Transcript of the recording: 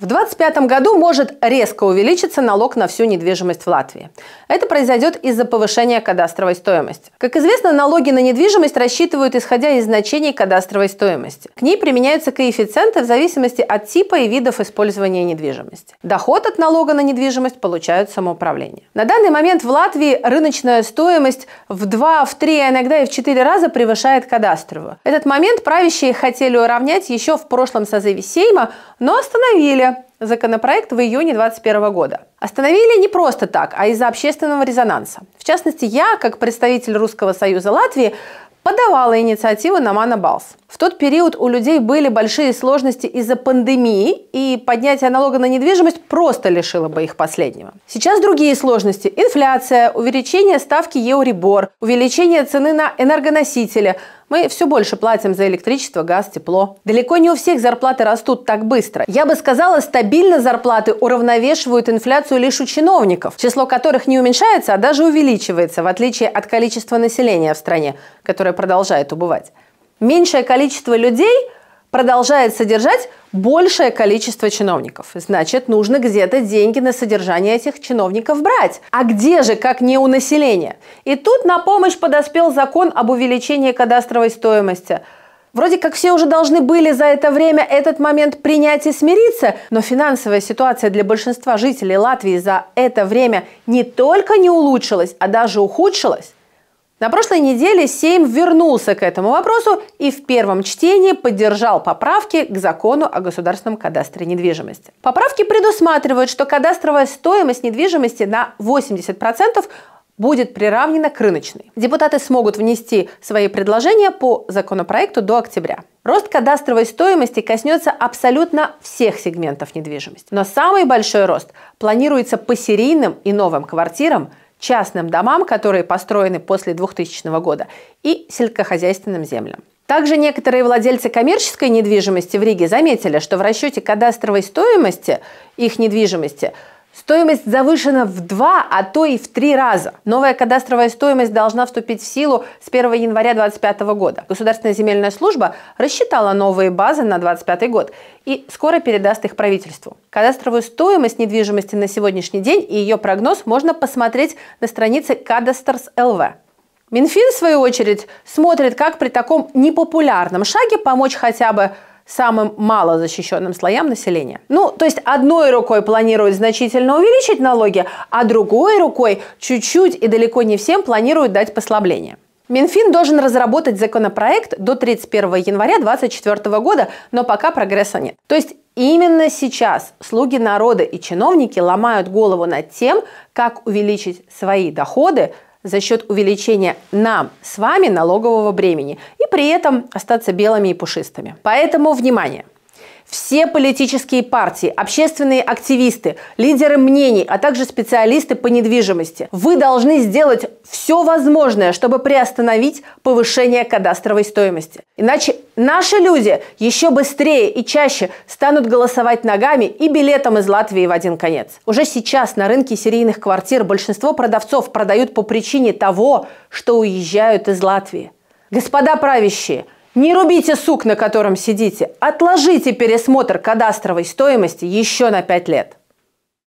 В 2025 году может резко увеличиться налог на всю недвижимость в Латвии. Это произойдет из-за повышения кадастровой стоимости. Как известно, налоги на недвижимость рассчитывают исходя из значений кадастровой стоимости. К ней применяются коэффициенты в зависимости от типа и видов использования недвижимости. Доход от налога на недвижимость получают самоуправление. На данный момент в Латвии рыночная стоимость в 2, в 3, а иногда и в 4 раза превышает кадастровую. Этот момент правящие хотели уравнять еще в прошлом созыве Сейма, но остановили, законопроект в июне 2021 года. Остановили не просто так, а из-за общественного резонанса. В частности, я, как представитель Русского Союза Латвии, подавала инициативу на Манабалс. В тот период у людей были большие сложности из-за пандемии, и поднятие налога на недвижимость просто лишило бы их последнего. Сейчас другие сложности – инфляция, увеличение ставки Евробор, увеличение цены на энергоносители – мы все больше платим за электричество, газ, тепло. Далеко не у всех зарплаты растут так быстро. Я бы сказала, стабильно зарплаты уравновешивают инфляцию лишь у чиновников, число которых не уменьшается, а даже увеличивается, в отличие от количества населения в стране, которое продолжает убывать. Меньшее количество людей продолжает содержать большее количество чиновников. Значит, нужно где-то деньги на содержание этих чиновников брать. А где же, как не у населения? И тут на помощь подоспел закон об увеличении кадастровой стоимости – Вроде как все уже должны были за это время этот момент принять и смириться, но финансовая ситуация для большинства жителей Латвии за это время не только не улучшилась, а даже ухудшилась. На прошлой неделе Сейм вернулся к этому вопросу и в первом чтении поддержал поправки к закону о государственном кадастре недвижимости. Поправки предусматривают, что кадастровая стоимость недвижимости на 80% будет приравнена к рыночной. Депутаты смогут внести свои предложения по законопроекту до октября. Рост кадастровой стоимости коснется абсолютно всех сегментов недвижимости. Но самый большой рост планируется по серийным и новым квартирам – частным домам, которые построены после 2000 года, и сельскохозяйственным землям. Также некоторые владельцы коммерческой недвижимости в Риге заметили, что в расчете кадастровой стоимости их недвижимости – Стоимость завышена в два, а то и в три раза. Новая кадастровая стоимость должна вступить в силу с 1 января 2025 года. Государственная земельная служба рассчитала новые базы на 2025 год и скоро передаст их правительству. Кадастровую стоимость недвижимости на сегодняшний день и ее прогноз можно посмотреть на странице Кадастрс ЛВ. Минфин, в свою очередь, смотрит, как при таком непопулярном шаге помочь хотя бы самым малозащищенным слоям населения. Ну, то есть одной рукой планируют значительно увеличить налоги, а другой рукой чуть-чуть и далеко не всем планируют дать послабление. Минфин должен разработать законопроект до 31 января 2024 года, но пока прогресса нет. То есть именно сейчас слуги народа и чиновники ломают голову над тем, как увеличить свои доходы за счет увеличения нам с вами налогового бремени при этом остаться белыми и пушистыми. Поэтому внимание! Все политические партии, общественные активисты, лидеры мнений, а также специалисты по недвижимости, вы должны сделать все возможное, чтобы приостановить повышение кадастровой стоимости. Иначе наши люди еще быстрее и чаще станут голосовать ногами и билетом из Латвии в один конец. Уже сейчас на рынке серийных квартир большинство продавцов продают по причине того, что уезжают из Латвии. Господа правящие, не рубите сук, на котором сидите. Отложите пересмотр кадастровой стоимости еще на пять лет.